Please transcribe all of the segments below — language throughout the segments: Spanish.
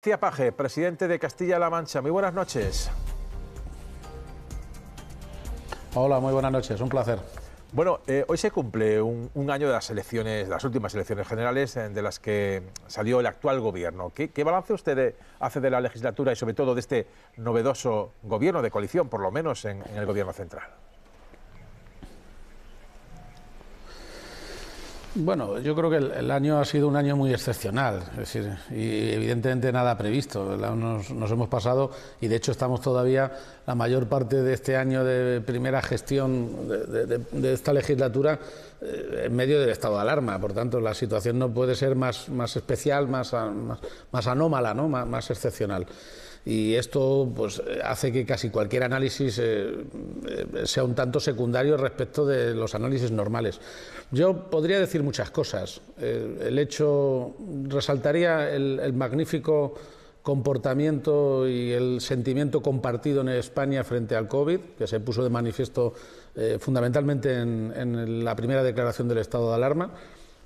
García Paje, presidente de Castilla-La Mancha. Muy buenas noches. Hola, muy buenas noches, un placer. Bueno, eh, hoy se cumple un, año de las elecciones, las últimas elecciones generales eh, de las que salió el actual gobierno. ¿Qué, balance usted eh, hace de la legislatura y sobre todo de este novedoso gobierno de coalición, por lo menos en el gobierno central? Bueno, yo creo que el, año ha sido un año muy excepcional, es decir, y evidentemente nada previsto. Nos, hemos pasado y de hecho estamos todavía la mayor parte de este año de primera gestión de, esta legislatura eh, en medio del estado de alarma. Por tanto, la situación no puede ser más, especial, más, más, anómala, ¿no? más excepcional y esto pues, hace que casi cualquier análisis eh, eh, sea un tanto secundario respecto de los análisis normales. Yo podría decir muchas cosas. Eh, el hecho, resaltaría el, magnífico comportamiento y el sentimiento compartido en España frente al COVID, que se puso de manifiesto fundamentalmente en, en, la primera declaración del estado de alarma.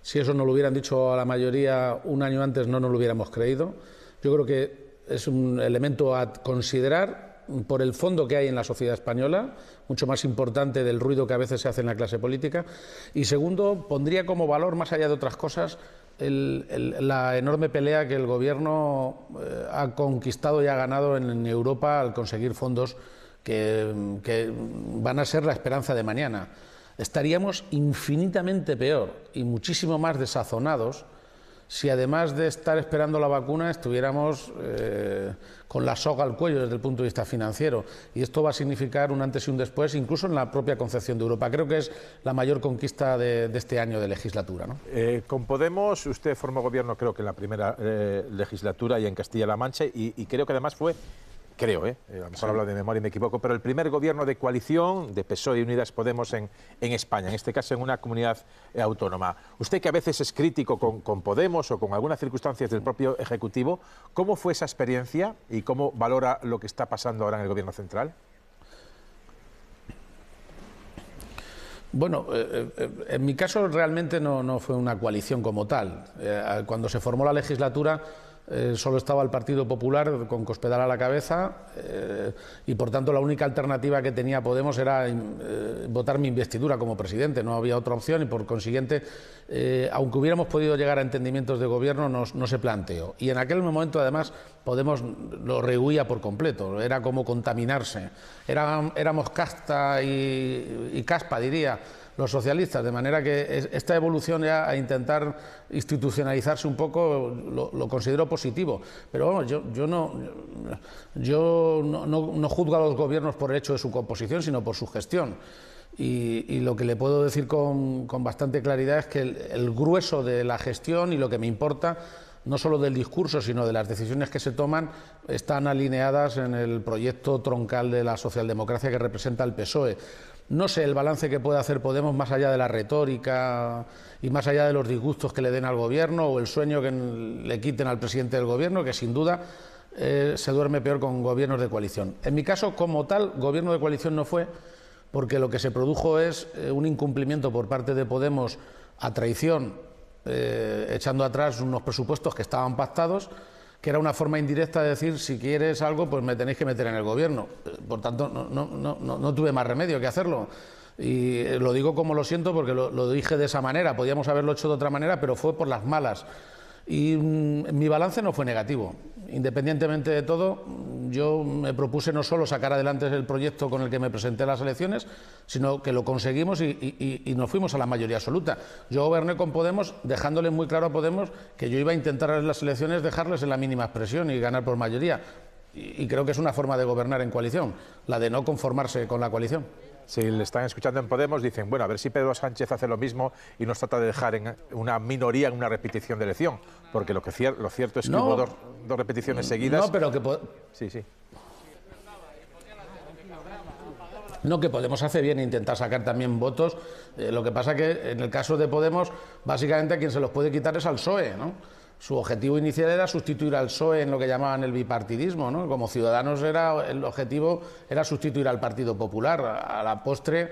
Si eso no lo hubieran dicho a la mayoría un año antes, no nos lo hubiéramos creído. Yo creo que es un elemento a considerar por el fondo que hay en la sociedad española, mucho más importante del ruido que a veces se hace en la clase política. Y segundo, pondría como valor, más allá de otras cosas, la enorme pelea que el Gobierno eh, ha conquistado y ha ganado en, Europa al conseguir fondos que van a ser la esperanza de mañana. Estaríamos infinitamente peor y muchísimo más desazonados si además de estar esperando la vacuna estuviéramos eh, con la soga al cuello desde el punto de vista financiero. Y esto va a significar un antes y un después, incluso en la propia concepción de Europa. Creo que es la mayor conquista de, este año de legislatura. Eh, con Podemos, usted formó gobierno creo que en la primera eh, legislatura y en Castilla-La Mancha, y creo que además fue creo, ¿eh? ¿eh? a lo mejor hablo de memoria y me equivoco, pero el primer gobierno de coalición de PSOE y Unidas Podemos en, en España, en este caso en una comunidad eh, autónoma. Usted que a veces es crítico con, Podemos o con algunas circunstancias del propio Ejecutivo, ¿cómo fue esa experiencia y cómo valora lo que está pasando ahora en el gobierno central? Bueno, eh, en mi caso realmente no, no, fue una coalición como tal. cuando se formó la legislatura eh, solo estaba el Partido Popular con Cospedal a la cabeza eh, y por tanto la única alternativa que tenía Podemos era eh, votar mi investidura como presidente, no había otra opción y por consiguiente, aunque hubiéramos podido llegar a entendimientos de gobierno, no, se planteó. Y en aquel momento además Podemos lo rehuía por completo, era como contaminarse, éramos casta y caspa diría los socialistas. De manera que esta evolución ya a intentar institucionalizarse un poco lo, considero positivo. Pero vamos, yo, yo, no, yo no, juzgo a los gobiernos por el hecho de su composición, sino por su gestión. Y, lo que le puedo decir con, con bastante claridad es que el, grueso de la gestión y lo que me importa, no solo del discurso, sino de las decisiones que se toman, están alineadas en el proyecto troncal de la socialdemocracia que representa el PSOE. No sé el balance que puede hacer Podemos más allá de la retórica y más allá de los disgustos que le den al gobierno o el sueño que le quiten al presidente del gobierno, que sin duda eh, se duerme peor con gobiernos de coalición. En mi caso, como tal, gobierno de coalición no fue, porque lo que se produjo es eh, un incumplimiento por parte de Podemos a traición, eh, echando atrás unos presupuestos que estaban pactados que era una forma indirecta de decir, si quieres algo, pues me tenéis que meter en el gobierno. Por tanto, no, no, tuve más remedio que hacerlo. Y eh, lo digo como lo siento porque lo, dije de esa manera, podíamos haberlo hecho de otra manera, pero fue por las malas. Y mm, mi balance no fue negativo. Independientemente de todo, yo me propuse no solo sacar adelante el proyecto con el que me presenté a las elecciones, sino que lo conseguimos y, nos fuimos a la mayoría absoluta. Yo goberné con Podemos dejándole muy claro a Podemos que yo iba a intentar en las elecciones dejarles en la mínima expresión y ganar por mayoría. y creo que es una forma de gobernar en coalición, la de no conformarse con la coalición si le están escuchando en Podemos, dicen, bueno, a ver si Pedro Sánchez hace lo mismo y nos trata de dejar en una minoría, en una repetición de elección. Porque lo, que lo cierto es que hubo dos, repeticiones seguidas. No, pero que... Sí, sí. No, que Podemos hace bien intentar sacar también votos. Eh, lo que pasa que en el caso de Podemos, básicamente a quien se los puede quitar es al PSOE, ¿no? su objetivo inicial era sustituir al PSOE en lo que llamaban el bipartidismo, ¿no? Como ciudadanos era el objetivo era sustituir al Partido Popular. A la postre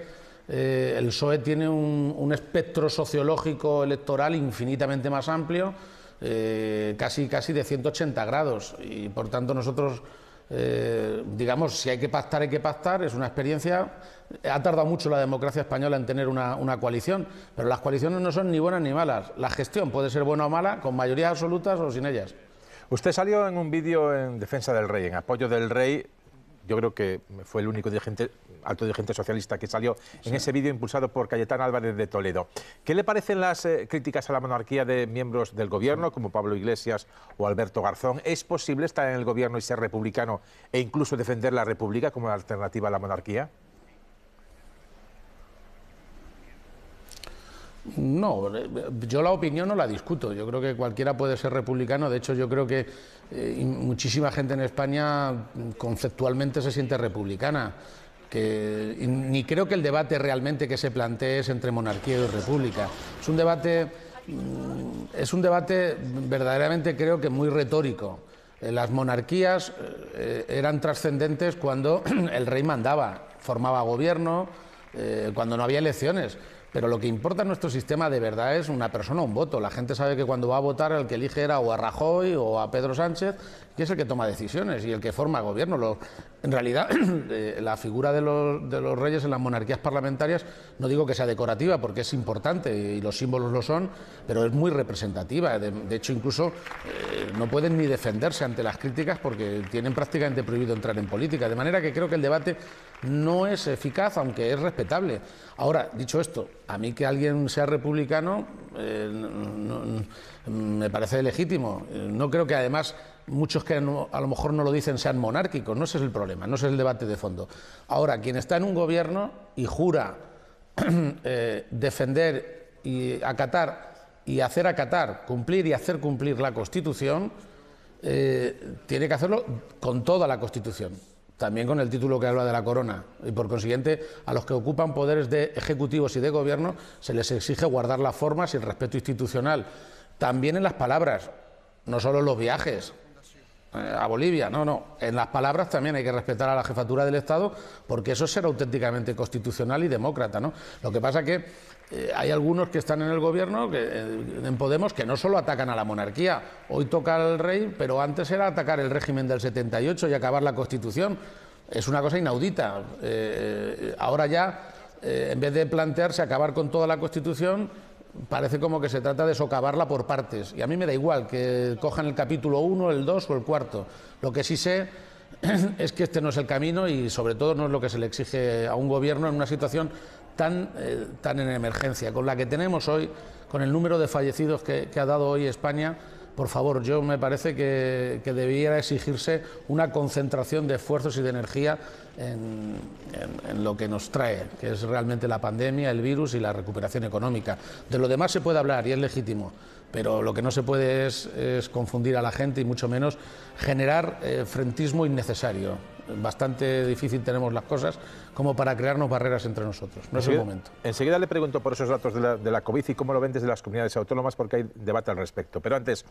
eh, el PSOE tiene un, espectro sociológico electoral infinitamente más amplio, eh, casi casi de 180 grados y por tanto nosotros eh, digamos, si hay que pactar, hay que pactar, es una experiencia... Ha tardado mucho la democracia española en tener una, una, coalición, pero las coaliciones no son ni buenas ni malas. La gestión puede ser buena o mala, con mayorías absolutas o sin ellas. Usted salió en un vídeo en defensa del rey, en apoyo del rey, yo creo que fue el único alto dirigente socialista que salió en ese vídeo impulsado por Cayetán Álvarez de Toledo. ¿Qué le parecen las eh, críticas a la monarquía de miembros del gobierno, como Pablo Iglesias o Alberto Garzón? ¿Es posible estar en el gobierno y ser republicano e incluso defender la república como alternativa a la monarquía? No, eh, yo la opinión no la discuto. Yo creo que cualquiera puede ser republicano. De hecho, yo creo que eh, muchísima gente en España mm, conceptualmente se siente republicana. ni creo que el debate realmente que se plantee es entre monarquía y república. Es un debate, mm, es un debate verdaderamente creo que muy retórico. Eh, las monarquías eran trascendentes cuando el rey mandaba, formaba gobierno, cuando no había elecciones. Pero lo que importa en nuestro sistema de verdad es una persona, un voto. La gente sabe que cuando va a votar el que elige era o a Rajoy o a Pedro Sánchez que es el que toma decisiones y el que forma gobierno. en realidad, eh, la figura de los, reyes en las monarquías parlamentarias no digo que sea decorativa, porque es importante y los símbolos lo son, pero es muy representativa. De, hecho, incluso eh, no pueden ni defenderse ante las críticas porque tienen prácticamente prohibido entrar en política. De manera que creo que el debate no es eficaz, aunque es respetable. Ahora, dicho esto, a mí que alguien sea republicano eh, me parece legítimo. No creo que además muchos que a lo mejor no lo dicen sean monárquicos, no es el problema, no es el debate de fondo. Ahora, quien está en un gobierno y jura eh, defender y acatar y hacer acatar, cumplir y hacer cumplir la Constitución, eh, tiene que hacerlo con toda la Constitución, también con el título que habla de la corona. Y por consiguiente, a los que ocupan poderes de ejecutivos y de gobierno se les exige guardar las formas y el respeto institucional. También en las palabras, no solo los viajes, eh, a Bolivia. No, no. En las palabras también hay que respetar a la jefatura del Estado porque eso será auténticamente constitucional y demócrata. ¿no? Lo que pasa que eh, hay algunos que están en el gobierno, que, eh, en Podemos, que no solo atacan a la monarquía. Hoy toca al rey, pero antes era atacar el régimen del 78 y acabar la Constitución. Es una cosa inaudita. ahora ya, en vez de plantearse acabar con toda la Constitución, parece como que se trata de socavarla por partes. Y a mí me da igual que cojan el capítulo 1, el 2 o el cuarto. Lo que sí sé es que este no es el camino y sobre todo no es lo que se le exige a un gobierno en una situación tan, eh, en emergencia, con la que tenemos hoy, con el número de fallecidos que ha dado hoy España por favor, yo me parece que, que debiera exigirse una concentración de esfuerzos y de energía en, en, lo que nos trae, que es realmente la pandemia, el virus y la recuperación económica. De lo demás se puede hablar y es legítimo. Pero lo que no se puede es, confundir a la gente y mucho menos generar eh, frentismo innecesario. Bastante difícil tenemos las cosas como para crearnos barreras entre nosotros. No es el momento. Enseguida le pregunto por esos datos de la, COVID y cómo lo ven desde las comunidades autónomas porque hay debate al respecto. Pero antes,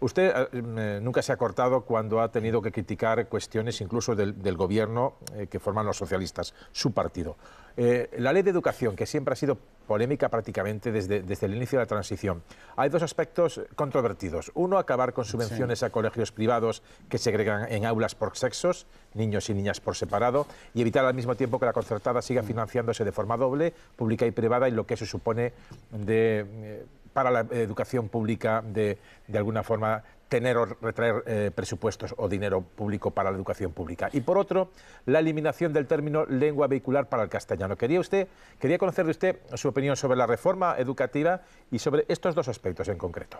Usted eh, nunca se ha cortado cuando ha tenido que criticar cuestiones incluso del, gobierno eh, que forman los socialistas, su partido. Eh, la ley de educación, que siempre ha sido polémica prácticamente desde, el inicio de la transición. Hay dos aspectos controvertidos. Uno, acabar con subvenciones a colegios privados que segregan en aulas por sexos, niños y niñas por separado, y evitar al mismo tiempo que la concertada siga mm. financiándose de forma doble, pública y privada, y lo que eso supone de... Eh, para la educación pública de, alguna forma tener o retraer eh, presupuestos o dinero público para la educación pública. Y por otro, la eliminación del término lengua vehicular para el castellano. Quería, usted, quería conocer de usted su opinión sobre la reforma educativa y sobre estos dos aspectos en concreto.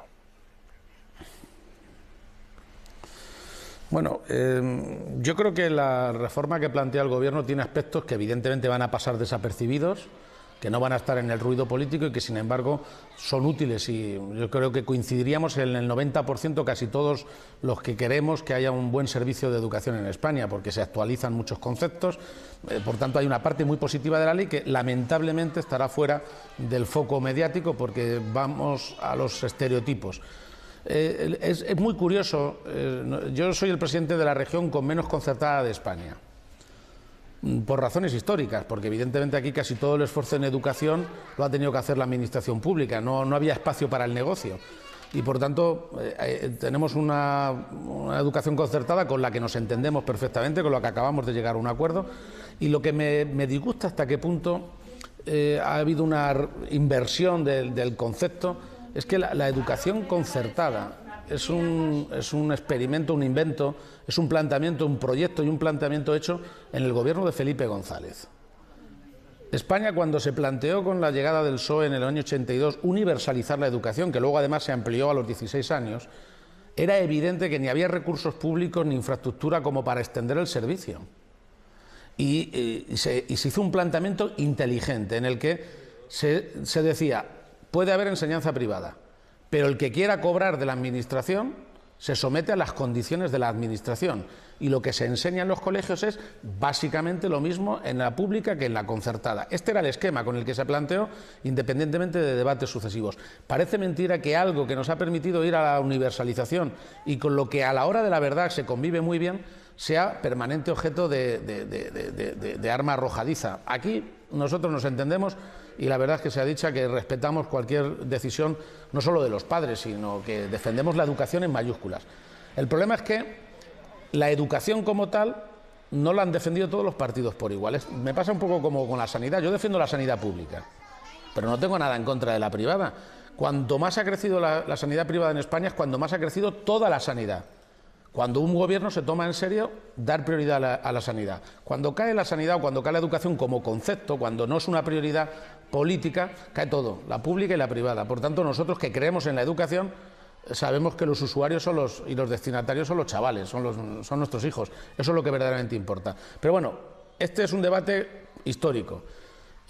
Bueno, em, yo creo que la reforma que plantea el Gobierno tiene aspectos que evidentemente van a pasar desapercibidos que no van a estar en el ruido político y que sin embargo son útiles y yo creo que coincidiríamos en el 90% casi todos los que queremos que haya un buen servicio de educación en España porque se actualizan muchos conceptos, eh, por tanto hay una parte muy positiva de la ley que lamentablemente estará fuera del foco mediático porque vamos a los estereotipos. Eh, es, muy curioso, eh, yo soy el presidente de la región con menos concertada de España por razones históricas, porque evidentemente aquí casi todo el esfuerzo en educación lo ha tenido que hacer la administración pública, no, no había espacio para el negocio. Y por tanto, eh, eh, tenemos una, educación concertada con la que nos entendemos perfectamente, con la que acabamos de llegar a un acuerdo. Y lo que me, disgusta hasta qué punto eh, ha habido una inversión del, concepto es que la educación concertada es un, es un experimento, un invento, es un planteamiento, un proyecto y un planteamiento hecho en el gobierno de Felipe González. España cuando se planteó con la llegada del PSOE en el año 82 universalizar la educación, que luego además se amplió a los 16 años, era evidente que ni había recursos públicos ni infraestructura como para extender el servicio. Y, eh, se, hizo un planteamiento inteligente en el que se decía, puede haber enseñanza privada, pero el que quiera cobrar de la Administración se somete a las condiciones de la Administración. Y lo que se enseña en los colegios es básicamente lo mismo en la pública que en la concertada. Este era el esquema con el que se planteó, independientemente de debates sucesivos. Parece mentira que algo que nos ha permitido ir a la universalización y con lo que a la hora de la verdad se convive muy bien, sea permanente objeto de, arma arrojadiza. Aquí nosotros nos entendemos y la verdad es que se ha dicho que respetamos cualquier decisión, no solo de los padres, sino que defendemos la educación en mayúsculas. El problema es que la educación como tal no la han defendido todos los partidos por iguales. Me pasa un poco como con la sanidad. Yo defiendo la sanidad pública, pero no tengo nada en contra de la privada. Cuanto más ha crecido la, sanidad privada en España es cuando más ha crecido toda la sanidad. Cuando un gobierno se toma en serio dar prioridad a la, sanidad. Cuando cae la sanidad o cuando cae la educación como concepto, cuando no es una prioridad política, cae todo, la pública y la privada. Por tanto, nosotros que creemos en la educación, eh, sabemos que los usuarios son los, y los destinatarios son los chavales, son nuestros hijos. Eso es lo que verdaderamente importa. Pero bueno, este es un debate histórico.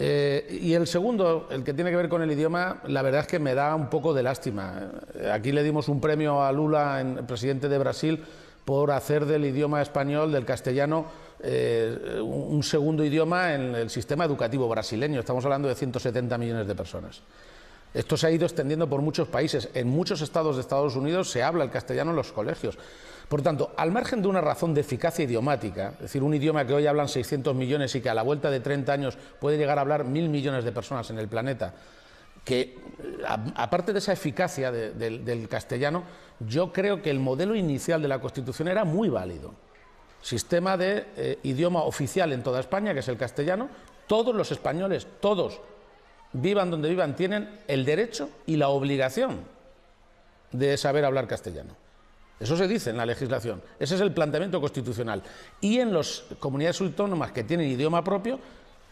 Eh, y el segundo, el que tiene que ver con el idioma, la verdad es que me da un poco de lástima. Eh, aquí le dimos un premio a Lula, presidente de Brasil, por hacer del idioma español, del castellano, eh, un segundo idioma en el sistema educativo brasileño. Estamos hablando de 170 millones de personas. Esto se ha ido extendiendo por muchos países. En muchos estados de Estados Unidos se habla el castellano en los colegios. Por tanto, al margen de una razón de eficacia idiomática, es decir, un idioma que hoy hablan 600 millones y que a la vuelta de 30 años puede llegar a hablar mil millones de personas en el planeta, que eh, aparte de esa eficacia del castellano, yo creo que el modelo inicial de la Constitución era muy válido. Sistema de eh, idioma oficial en toda España, que es el castellano, todos los españoles, todos, vivan donde vivan, tienen el derecho y la obligación de saber hablar castellano. Eso se dice en la legislación. Ese es el planteamiento constitucional. Y en las comunidades autónomas que tienen idioma propio,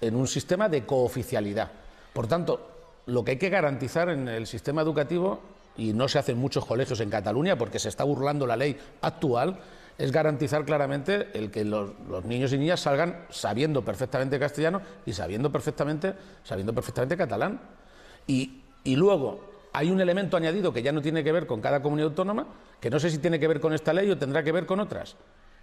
en un sistema de cooficialidad. Por tanto, lo que hay que garantizar en el sistema educativo, y no se hacen muchos colegios en Cataluña porque se está burlando la ley actual, es garantizar claramente el que los, niños y niñas salgan sabiendo perfectamente castellano y sabiendo perfectamente, sabiendo perfectamente catalán. y luego, hay un elemento añadido que ya no tiene que ver con cada comunidad autónoma, que no sé si tiene que ver con esta ley o tendrá que ver con otras,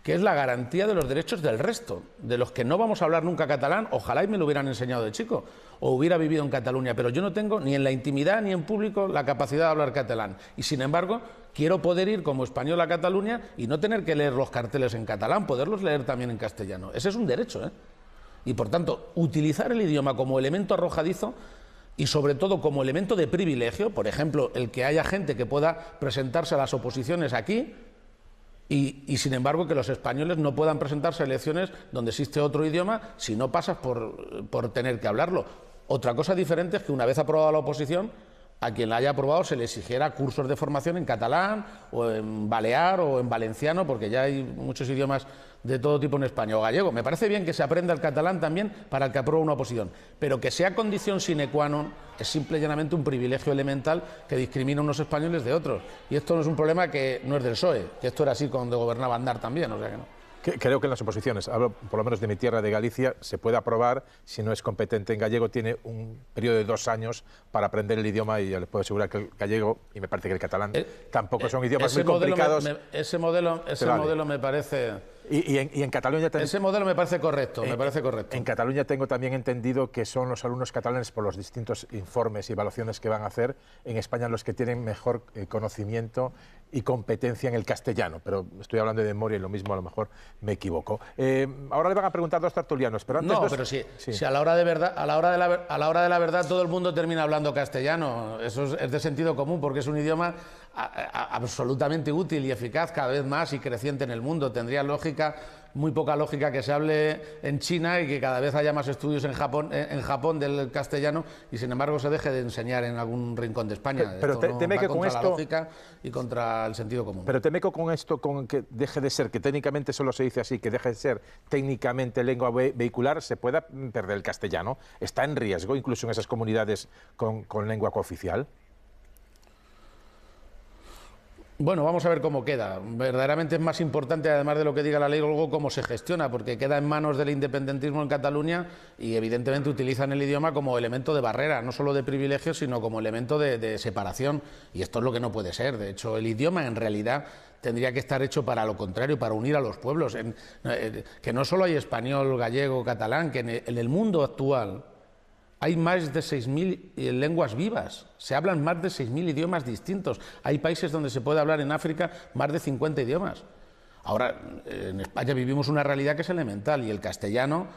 que es la garantía de los derechos del resto, de los que no vamos a hablar nunca catalán, ojalá y me lo hubieran enseñado de chico, o hubiera vivido en Cataluña, pero yo no tengo ni en la intimidad ni en público la capacidad de hablar catalán. Y sin embargo, quiero poder ir como español a Cataluña y no tener que leer los carteles en catalán, poderlos leer también en castellano. Ese es un derecho, ¿eh? Y por tanto, utilizar el idioma como elemento arrojadizo y sobre todo como elemento de privilegio, por ejemplo, el que haya gente que pueda presentarse a las oposiciones aquí y, sin embargo que los españoles no puedan presentarse a elecciones donde existe otro idioma si no pasas por, por tener que hablarlo. Otra cosa diferente es que una vez aprobada la oposición, a quien la haya aprobado se le exigiera cursos de formación en catalán o en balear o en valenciano, porque ya hay muchos idiomas de todo tipo en España o gallego. Me parece bien que se aprenda el catalán también para el que apruebe una oposición, pero que sea condición sine qua non es simple y llanamente un privilegio elemental que discrimina a unos españoles de otros. Y esto no es un problema que no es del PSOE, que esto era así cuando gobernaba Andar también, o sea que no creo que en las oposiciones, hablo por lo menos de mi tierra de Galicia, se puede aprobar, si no es competente en gallego, tiene un periodo de dos años para aprender el idioma y ya les puedo asegurar que el gallego, y me parece que el catalán, eh, tampoco eh, son idiomas muy complicados. ese modelo, ese modelo me parece y, en, Cataluña Ese modelo me parece correcto, me parece correcto. En Cataluña tengo también entendido que son los alumnos catalanes, por los distintos informes y evaluaciones que van a hacer, en España los que tienen mejor eh, conocimiento y competencia en el castellano, pero estoy hablando de memoria y lo mismo a lo mejor me equivoco. Eh, ahora le van a preguntar dos tartulianos, pero antes No, pero sí, Si a la hora de verdad, a la hora de a la hora de la verdad todo el mundo termina hablando castellano, eso es, es de sentido común porque es un idioma absolutamente útil y eficaz cada vez más y creciente en el mundo. Tendría lógica, muy poca lógica que se hable en China y que cada vez haya más estudios en Japón, en, Japón del castellano y sin embargo se deje de enseñar en algún rincón de España. Pero, esto teme que con esto la lógica y contra el sentido común. Pero teme que con esto, con que deje de ser, que técnicamente solo se dice así, que deje de ser técnicamente lengua vehicular, se pueda perder el castellano. Está en riesgo, incluso en esas comunidades con lengua cooficial. Bueno, vamos a ver cómo queda. Verdaderamente es más importante, además de lo que diga la ley, luego cómo se gestiona, porque queda en manos del independentismo en Cataluña y evidentemente utilizan el idioma como elemento de barrera, no solo de privilegio, sino como elemento de, separación. Y esto es lo que no puede ser. De hecho, el idioma en realidad tendría que estar hecho para lo contrario, para unir a los pueblos. Eh, que no solo hay español, gallego, catalán, que en el mundo actual hay más de 6.000 eh, lenguas vivas, se hablan más de 6.000 idiomas distintos. Hay países donde se puede hablar en África más de 50 idiomas. Ahora, en España vivimos una realidad que es elemental y el castellano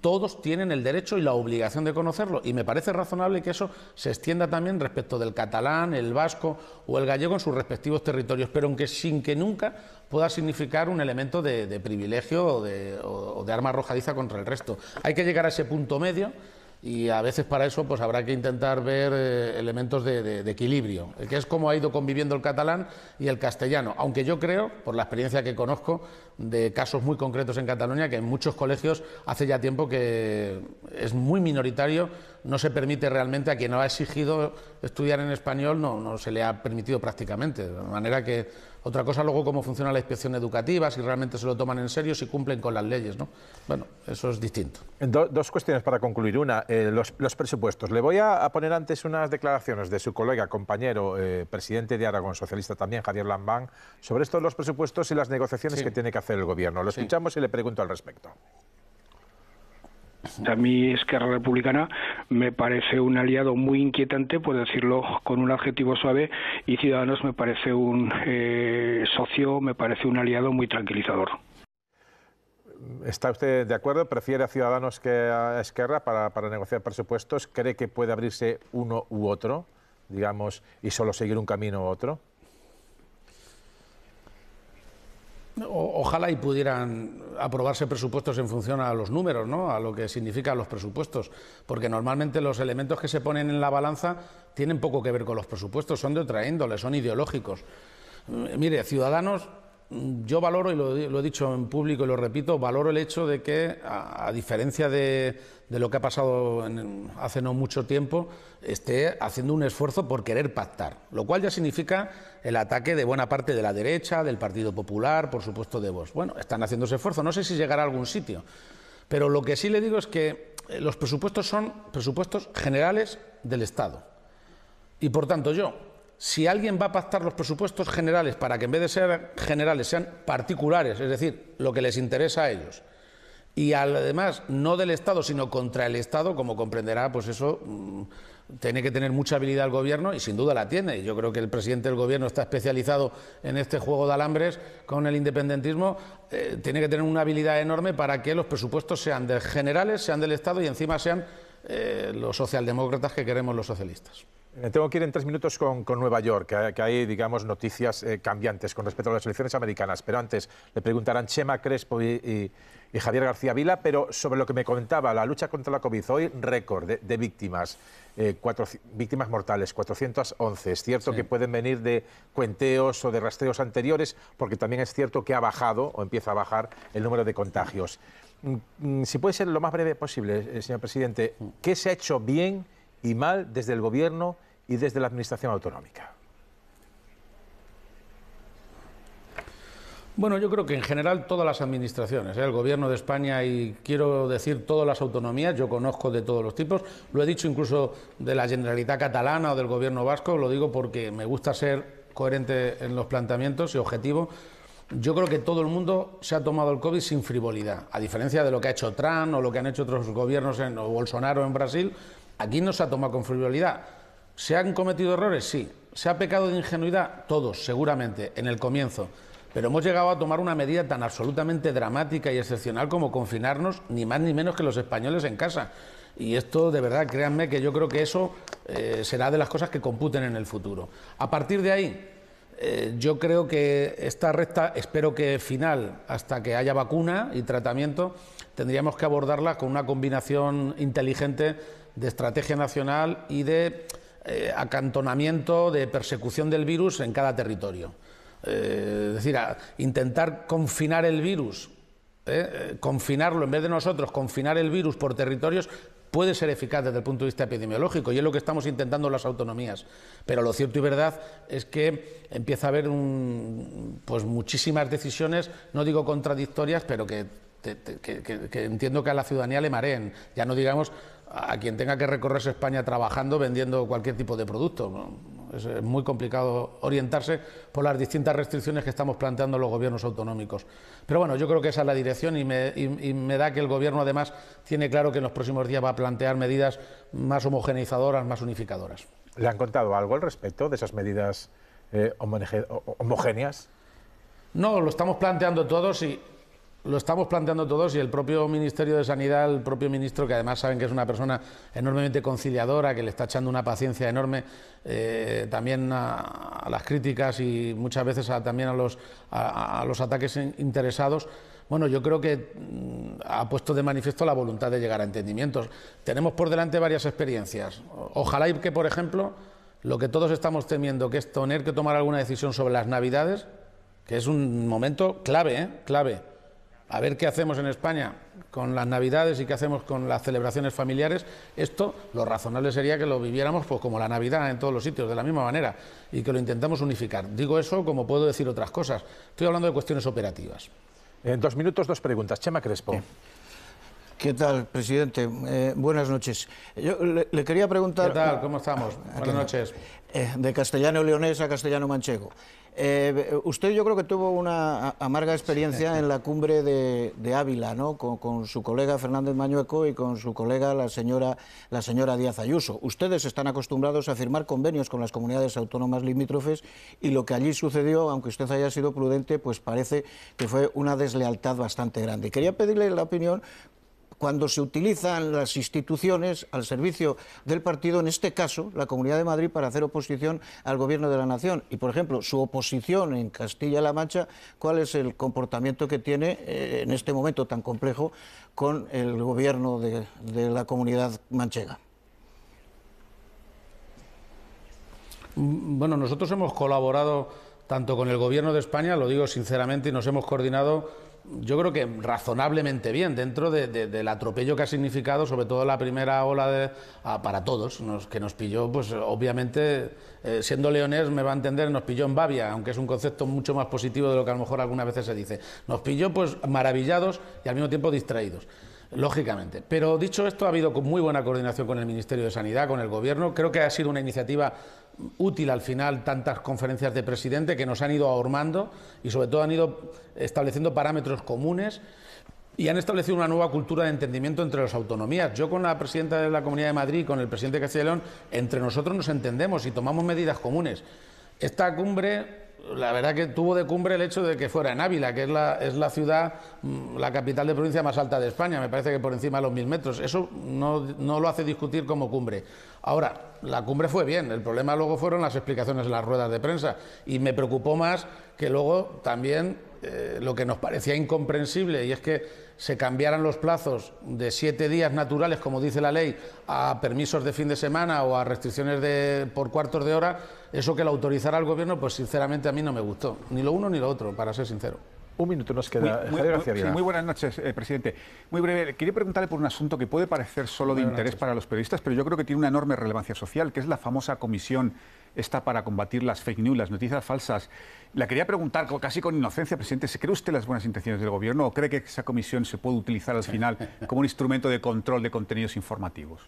todos tienen el derecho y la obligación de conocerlo. Y me parece razonable que eso se extienda también respecto del catalán, el vasco o el gallego en sus respectivos territorios, pero aunque sin que nunca pueda significar un elemento de, privilegio o de, o de arma arrojadiza contra el resto. Hay que llegar a ese punto medio y a veces para eso pues habrá que intentar ver eh, elementos de, equilibrio, eh, que es como ha ido conviviendo el catalán y el castellano, aunque yo creo, por la experiencia que conozco de casos muy concretos en Cataluña, que en muchos colegios hace ya tiempo que es muy minoritario, no se permite realmente a quien no ha exigido estudiar en español, no, no se le ha permitido prácticamente, de manera que otra cosa luego cómo funciona la inspección educativa, si realmente se lo toman en serio, si cumplen con las leyes, ¿no? Bueno, eso es distinto. dos cuestiones para concluir. Una, eh, los, presupuestos. Le voy a, poner antes unas declaraciones de su colega, compañero, eh, presidente de Aragón, socialista también, Javier Lambán, sobre esto los presupuestos y las negociaciones que tiene que hacer el gobierno. Lo escuchamos y le pregunto al respecto. A mí Esquerra Republicana me parece un aliado muy inquietante, por decirlo con un adjetivo suave, y Ciudadanos me parece un eh, socio, me parece un aliado muy tranquilizador. ¿Está usted de acuerdo? ¿Prefiere a Ciudadanos que a Esquerra para, para negociar presupuestos? ¿Cree que puede abrirse uno u otro, digamos, y solo seguir un camino u otro? ojalá y pudieran aprobarse presupuestos en función a los números, ¿no? a lo que significan los presupuestos, porque normalmente los elementos que se ponen en la balanza tienen poco que ver con los presupuestos, son de otra índole, son ideológicos. Eh, mire, Ciudadanos, yo valoro, y lo, he dicho en público y lo repito, valoro el hecho de que, a diferencia de, de lo que ha pasado hace no mucho tiempo, esté haciendo un esfuerzo por querer pactar, lo cual ya significa el ataque de buena parte de la derecha, del Partido Popular, por supuesto de Vox. Bueno, están haciendo ese esfuerzo, no sé si llegará a algún sitio, pero lo que sí le digo es que eh, los presupuestos son presupuestos generales del Estado. Y por tanto yo, si alguien va a pactar los presupuestos generales para que en vez de ser generales sean particulares, es decir, lo que les interesa a ellos, y además no del Estado, sino contra el Estado, como comprenderá, pues eso mm, tiene que tener mucha habilidad el gobierno y sin duda la tiene. Yo creo que el presidente del gobierno está especializado en este juego de alambres con el independentismo. Eh, tiene que tener una habilidad enorme para que los presupuestos sean de generales, sean del Estado y encima sean eh, los socialdemócratas que queremos los socialistas. Eh, tengo que ir en tres minutos con, Nueva York, que, hay, digamos, noticias eh, cambiantes con respecto a las elecciones americanas. Pero antes le preguntarán Chema Crespo y, Javier García Vila, pero sobre lo que me comentaba, la lucha contra la COVID, hoy récord de, víctimas, eh, víctimas mortales, 411. Es cierto que pueden venir de cuenteos o de rastreos anteriores, porque también es cierto que ha bajado o empieza a bajar el número de contagios. Mm, mm, si puede ser lo más breve posible, señor presidente, ¿qué se ha hecho bien? y mal desde el Gobierno y desde la Administración Autonómica? Bueno, yo creo que en general todas las administraciones, ¿eh? el Gobierno de España y quiero decir todas las autonomías, yo conozco de todos los tipos, lo he dicho incluso de la Generalitat Catalana o del Gobierno Vasco, lo digo porque me gusta ser coherente en los planteamientos y objetivo. Yo creo que todo el mundo se ha tomado el COVID sin frivolidad, a diferencia de lo que ha hecho Trump o lo que han hecho otros gobiernos en, o Bolsonaro en Brasil, Aquí no se ha tomado con frivolidad. ¿Se han cometido errores? Sí. ¿Se ha pecado de ingenuidad? Todos, seguramente, en el comienzo. Pero hemos llegado a tomar una medida tan absolutamente dramática y excepcional como confinarnos ni más ni menos que los españoles en casa. Y esto, de verdad, créanme que yo creo que eso eh, será de las cosas que computen en el futuro. A partir de ahí, eh, yo creo que esta recta, espero que final, hasta que haya vacuna y tratamiento, tendríamos que abordarla con una combinación inteligente de estrategia nacional y de eh, acantonamiento, de persecución del virus en cada territorio. Eh, es decir, intentar confinar el virus, eh, confinarlo en vez de nosotros, confinar el virus por territorios puede ser eficaz desde el punto de vista epidemiológico y es lo que estamos intentando las autonomías. Pero lo cierto y verdad es que empieza a haber un, pues muchísimas decisiones, no digo contradictorias, pero que que, entiendo que a la ciudadanía le mareen, ya no digamos a quien tenga que recorrerse España trabajando, vendiendo cualquier tipo de producto. Es, muy complicado orientarse por las distintas restricciones que estamos planteando los gobiernos autonómicos. Pero bueno, yo creo que esa es la dirección y me, da que el gobierno además tiene claro que en los próximos días va a plantear medidas más homogeneizadoras, más unificadoras. ¿Le han contado algo al respecto de esas medidas eh, homogéneas? No, lo estamos planteando todos y lo estamos planteando todos y el propio Ministerio de Sanidad, el propio ministro, que además saben que es una persona enormemente conciliadora, que le está echando una paciencia enorme eh, también a, las críticas y muchas veces también a los, a, los ataques interesados. Bueno, yo creo que mm, ha puesto de manifiesto la voluntad de llegar a entendimientos. Tenemos por delante varias experiencias. Ojalá que, por ejemplo, lo que todos estamos temiendo, que es tener que tomar alguna decisión sobre las Navidades, que es un momento clave, ¿eh? clave a ver qué hacemos en España con las Navidades y qué hacemos con las celebraciones familiares, esto lo razonable sería que lo viviéramos pues, como la Navidad en todos los sitios, de la misma manera, y que lo intentamos unificar. Digo eso como puedo decir otras cosas. Estoy hablando de cuestiones operativas. En dos minutos, dos preguntas. Chema Crespo. ¿Qué tal, presidente? Eh, buenas noches. Yo le, quería preguntar... ¿Qué tal? ¿Cómo estamos? Ah, buenas noches. Eh, de castellano leonesa a castellano manchego. Eh, usted yo creo que tuvo una amarga experiencia en la cumbre de, Ávila, ¿no? Con, su colega Fernández Mañueco y con su colega la señora, la señora Díaz Ayuso. Ustedes están acostumbrados a firmar convenios con las comunidades autónomas limítrofes y lo que allí sucedió, aunque usted haya sido prudente, pues parece que fue una deslealtad bastante grande. Quería pedirle la opinión cuando se utilizan las instituciones al servicio del partido, en este caso la Comunidad de Madrid, para hacer oposición al gobierno de la nación. Y, por ejemplo, su oposición en Castilla-La Mancha, ¿cuál es el comportamiento que tiene eh, en este momento tan complejo con el gobierno de la comunidad manchega? Bueno, nosotros hemos colaborado tanto con el Gobierno de España, lo digo sinceramente, y nos hemos coordinado yo creo que razonablemente bien, dentro del atropello que ha significado, sobre todo la primera ola de, ah, para todos, que nos pilló, pues obviamente, eh, siendo leonés me va a entender, nos pilló en Bavia, aunque es un concepto mucho más positivo de lo que a lo mejor algunas veces se dice. Nos pilló pues maravillados y al mismo tiempo distraídos. Lógicamente. Pero dicho esto, ha habido muy buena coordinación con el Ministerio de Sanidad, con el Gobierno. Creo que ha sido una iniciativa útil al final tantas conferencias de presidente que nos han ido ahormando y sobre todo han ido estableciendo parámetros comunes y han establecido una nueva cultura de entendimiento entre las autonomías. Yo con la presidenta de la Comunidad de Madrid, con el presidente de León, entre nosotros nos entendemos y tomamos medidas comunes. Esta cumbre la verdad que tuvo de cumbre el hecho de que fuera en Ávila, que es la, es la ciudad, mm, la capital de provincia más alta de España, me parece que por encima de los mil metros. Eso no, lo hace discutir como cumbre. Ahora, la cumbre fue bien, el problema luego fueron las explicaciones en las ruedas de prensa y me preocupó más que luego también eh, lo que nos parecía incomprensible y es que se cambiaran los plazos de siete días naturales, como dice la ley, a permisos de fin de semana o a restricciones de, por cuartos de hora, eso que lo autorizara el Gobierno, pues sinceramente a mí no me gustó. Ni lo uno ni lo otro, para ser sincero. Un minuto nos queda. Muy, muy buenas noches, eh, presidente. Muy breve, quería preguntarle por un asunto que puede parecer solo de interés para los periodistas, pero yo creo que tiene una enorme relevancia social, que es la famosa comisión esta para combatir las fake news, las noticias falsas. La quería preguntar casi con inocencia, presidente, ¿se cree usted las buenas intenciones del gobierno o cree que esa comisión se puede utilizar al final como un instrumento de control de contenidos informativos?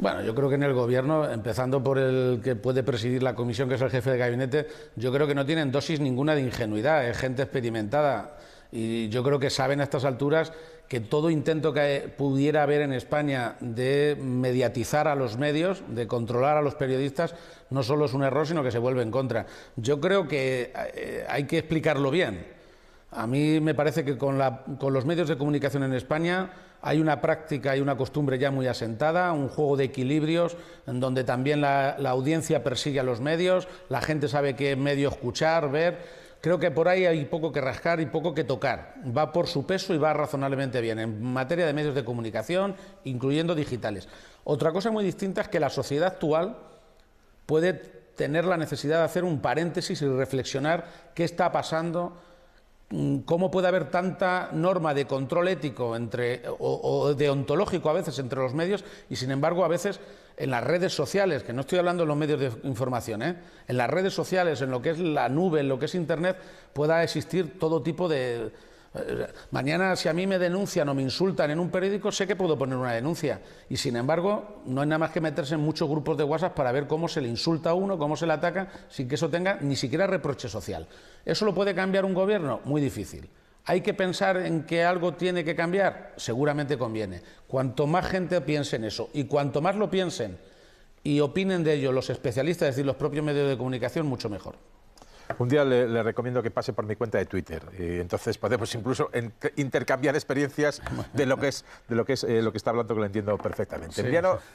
Bueno, yo creo que en el gobierno, empezando por el que puede presidir la comisión, que es el jefe de gabinete, yo creo que no tienen dosis ninguna de ingenuidad, es gente experimentada. Y yo creo que saben a estas alturas que todo intento que pudiera haber en España de mediatizar a los medios, de controlar a los periodistas, no solo es un error, sino que se vuelve en contra. Yo creo que eh, hay que explicarlo bien. A mí me parece que con, con los medios de comunicación en España hay una práctica y una costumbre ya muy asentada, un juego de equilibrios en donde también la, audiencia persigue a los medios, la gente sabe qué medio escuchar, ver. Creo que por ahí hay poco que rascar y poco que tocar. Va por su peso y va razonablemente bien en materia de medios de comunicación, incluyendo digitales. Otra cosa muy distinta es que la sociedad actual puede tener la necesidad de hacer un paréntesis y reflexionar qué está pasando Mm, cómo puede haber tanta norma de control ético entre, o, deontológico a veces entre los medios y sin embargo a veces en las redes sociales, que no estoy hablando de los medios de información, ¿eh? en las redes sociales, en lo que es la nube, en lo que es Internet, pueda existir todo tipo de, Mañana si a mí me denuncian o me insultan en un periódico, sé que puedo poner una denuncia. Y sin embargo, no hay nada más que meterse en muchos grupos de WhatsApp para ver cómo se le insulta a uno, cómo se le ataca, sin que eso tenga ni siquiera reproche social. ¿Eso lo puede cambiar un gobierno? Muy difícil. ¿Hay que pensar en que algo tiene que cambiar? Seguramente conviene. Cuanto más gente piense en eso y cuanto más lo piensen y opinen de ello los especialistas, es decir, los propios medios de comunicación, mucho mejor. Un día le, recomiendo que pase por mi cuenta de Twitter. Y entonces podemos incluso intercambiar experiencias de lo que es, de lo que, es eh, lo que está hablando, que lo entiendo perfectamente.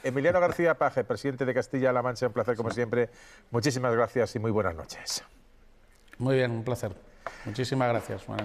Emiliano, García Paje, presidente de Castilla-La Mancha, un placer como siempre. Muchísimas gracias y muy buenas noches. Muy bien, un placer. Muchísimas gracias. Buenas